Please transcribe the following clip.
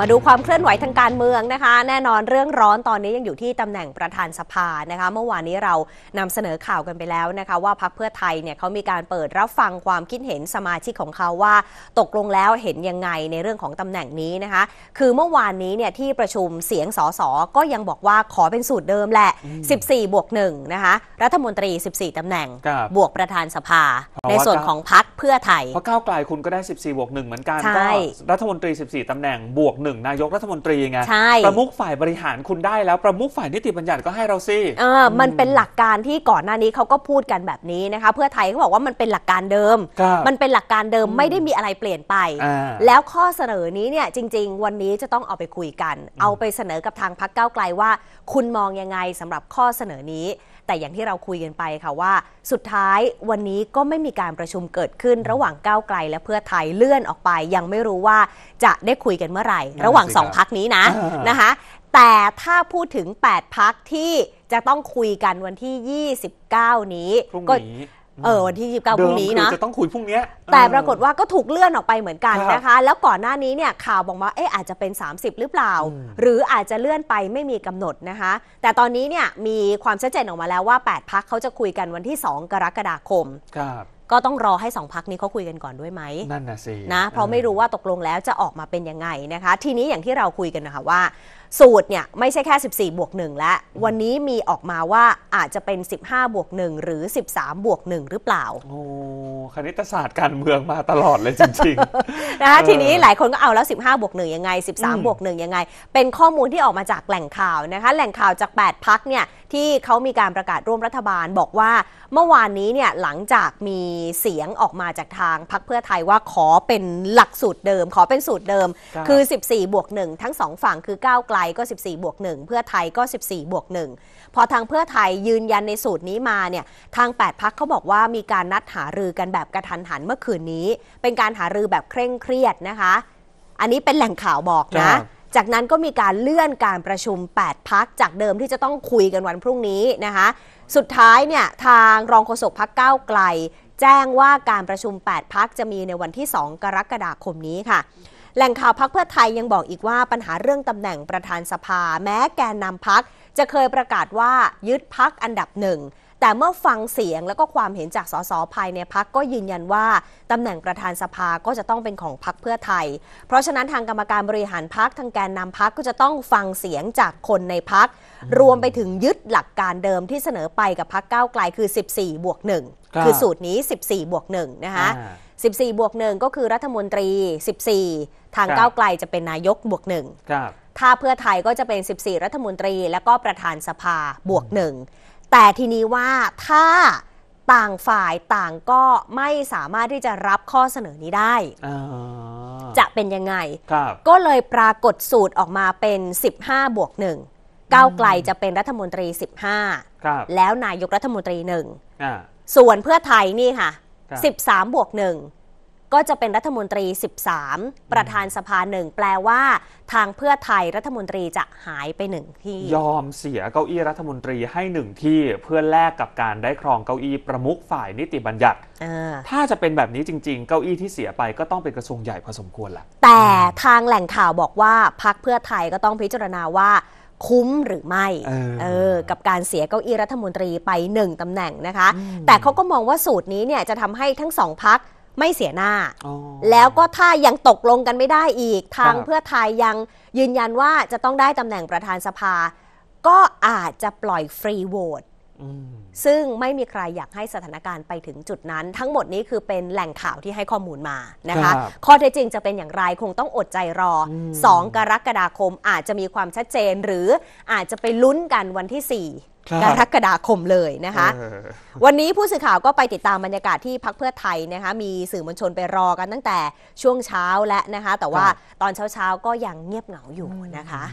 มาดูความเคลื่อนไหวทางการเมืองนะคะ แน่นอนเรื่องร้อนตอนนี้ยังอยู่ที่ตำแหน่งประธานสภานะคะเมื่อวานนี้เรานำเสนอข่าวกันไปแล้วนะคะว่าพักเพื่อไทยเนี่ยเขามีการเปิดรับฟังความคิดเห็นสมาชิกของเขาว่าตกลงแล้วเห็นยังไงในเรื่องของตำแหน่งนี้นะคะ คือเมื่อวานนี้เนี่ยที่ประชุมเสียงสสก็ยังบอกว่าขอเป็นสูตรเดิมแหละ 14 บวกหนึ่งนะคะรัฐมนตรี 14 ตำแหน่งบวกประธานสภา ในส่วนของพักเพื่อไทยเพราะก้าวไกลคุณก็ได้ 14 บวกหนึ่งเหมือนกันก็รัฐมนตรี 14ตำแหน่งบวกหนึ่งนายกรัฐมนตรีไงใช่ประมุขฝ่ายบริหารคุณได้แล้ว ประมุขฝ่ายนิติบัญญัติก็ให้เราสิเออมันเป็นหลักการที่ก่อนหน้านี้เขาก็พูดกันแบบนี้นะคะ เพื่อไทยเขาบอกว่ามันเป็นหลักการเดิม มันเป็นหลักการเดิมไม่ได้มีอะไรเปลี่ยนไป แล้วข้อเสนอนี้เนี่ยจริงๆ วันนี้จะต้องเอาไปคุยกัน เอาไปเสนอกับทางพักเก้าไกลว่าคุณมองยังไงสำหรับข้อเสนอนี้แต่อย่างที่เราคุยกันไปค่ะว่า สุดท้ายวันนี้ก็ไม่มีการประชุมเกิดขึ้นระหว่างก้าวไกลและเพื่อไทยเลื่อนออกไป ยังไม่รู้ว่าจะได้คุยกันเมื่อไหร่ ระหว่างสองพักนี้นะนะคะแต่ถ้าพูดถึง 8 พักที่ จะต้องคุยกันวันที่ 29 นี้ก็เออวันที่29พรุ่งนี้นะจะต้องคุยพรุ่งนี้แต่ปรากฏว่าก็ถูกเลื่อนออกไปเหมือนกันนะคะ แล้วก่อนหน้านี้เนี่ยข่าวบอกว่าเอ๊ะอาจจะเป็น 30 หรือเปล่า หรืออาจจะเลื่อนไปไม่มีกำหนดนะคะ แต่ตอนนี้เนี่ยมีความชัดเจนออกมาแล้วว่า 8 พักเขาจะคุยกันวันที่ 2 กรกฎาคมครับก็ต้องรอให้สองพักนี้เขาคุยกันก่อนด้วยไหมนั่นนะสินะเพราะไม่รู้ว่าตกลงแล้วจะออกมาเป็นยังไงนะคะ ทีนี้อย่างที่เราคุยกันนะคะว่าสูตรเนี่ยไม่ใช่แค่ 14 บวก1แล้ววันนี้มีออกมาว่าอาจจะเป็น 15 บวก1หรือ 13 บวก1หรือเปล่าโอ้คณิตศาสตร์การเมืองมาตลอดเลยจริงๆนะคะทีนี้หลายคนก็เอาแล้ว 15บวก1ยังไง13บวก1ยังไง เป็นข้อมูลที่ออกมาจากแหล่งข่าวนะคะแหล่งข่าวจาก 8พักเนี่ยที่เขามีการประกาศร่วมรัฐบาลบอกว่าเมื่อวานนี้เนี่ยหลังจากมีเสียงออกมาจากทางพักเพื่อไทยว่าขอเป็นหลักสูตรเดิม ขอเป็นสูตรเดิมคือ 14บวก1ทั้งสองฝั่งคือก้าวไกลยก็14บวก1เพื่อไทยก็ 14บวก1พอทางเพื่อไทยยืนยันในสูตรนี้มาเนี่ยทาง 8 พักเขาบอกว่ามีการนัดหารือกันแบบกระทันหันเมื่อคืนนี้ เป็นการหารือแบบเคร่งเครียดนะคะ อันนี้เป็นแหล่งข่าวบอกนะจากนั้นก็มีการเลื่อนการประชุม 8พักจากเดิมที่จะต้องคุยกันวันพรุ่งนี้นะคะ สุดท้ายเนี่ยทางรองโฆษกพักก้าวไกลแจ้งว่าการประชุม 8พักจะมีในวันที่ 2 กรกฎาคมนี้ค่ะแหล่งข่าวพักเพื่อไทยยังบอกอีกว่าปัญหาเรื่องตำแหน่งประธานสภา แม้แกนนำพักจะเคยประกาศว่ายึดพักอันดับหนึ่งแต่เมื่อฟังเสียงและก็ความเห็นจากสสภายในพักก็ยืนยันว่าตำแหน่งประธานสภาก็จะต้องเป็นของพักเพื่อไทย เพราะฉะนั้นทางกรรมการบริหารพักทางแกนนำพักก็จะต้องฟังเสียงจากคนในพัก รวมไปถึงยึดหลักการเดิมที่เสนอไปกับพักก้าวไกลคือ 14 บวก1คือสูตรนี้ 14 บวก1นะคะ14 บวก1ก็คือรัฐมนตรี 14 ทางก้าวไกลจะเป็นนายกบวก1ถ้าเพื่อไทยก็จะเป็น 14 รัฐมนตรีและก็ประธานสภาบวก1แต่ทีนี้ว่าถ้าต่างฝ่ายต่างก็ไม่สามารถที่จะรับข้อเสนอนี้ได้ จะเป็นยังไงก็เลยปรากฏสูตรออกมาเป็น 15บวกหนึ่งก้าวไกลจะเป็นรัฐมนตรี 15แล้วนายกรัฐมนตรีหนึ่งส่วนเพื่อไทยนี่ค่ะ 13บวกหนึ่งก็จะเป็นรัฐมนตรี 13 ประธานสภาหนึ่งแปลว่า ทางเพื่อไทยรัฐมนตรีจะหายไปหนึ่งที่ ยอมเสียเก้าอี้รัฐมนตรีให้หนึ่งที่เพื่อแลกกับการได้ครองเก้าอี้ประมุขฝ่ายนิติบัญญัติ ถ้าจะเป็นแบบนี้จริงๆ เก้าอี้ที่เสียไปก็ต้องเป็นกระทรวงใหญ่พอสมควรแหละแต่ทางแหล่งข่าวบอกว่าพักเพื่อไทยก็ต้องพิจารณาว่า คุ้มหรือไม่เออกับการเสียเก้าอี้รัฐมนตรีไปหนึ่งตำแหน่งนะคะ แต่เขาก็มองว่าสูตรนี้เนี่ยจะทำให้ทั้งสองพักไม่เสียหน้า แล้วก็ถ้ายังตกลงกันไม่ได้อีกทางเพื่อไทยยังยืนยันว่าจะต้องได้ตำแหน่งประธานสภา ก็อาจจะปล่อยฟรีโหวตซึ่งไม่มีใครอยากให้สถานการณ์ไปถึงจุดนั้น ทั้งหมดนี้คือเป็นแหล่งข่าวที่ให้ข้อมูลมานะคะ ข้อเท็จจริงจะเป็นอย่างไรคงต้องอดใจรอ 2 กรกฎาคมอาจจะมีความชัดเจนหรืออาจจะไปลุ้นกันวันที่ 4 กรกฎาคมเลยนะคะ วันนี้ผู้สื่อข่าวก็ไปติดตามบรรยากาศที่พักเพื่อไทยนะคะมีสื่อมวลชนไปรอกันตั้งแต่ช่วงเช้าและนะคะแต่ว่าตอนเช้าๆก็ยังเงียบเหงาอยู่นะคะ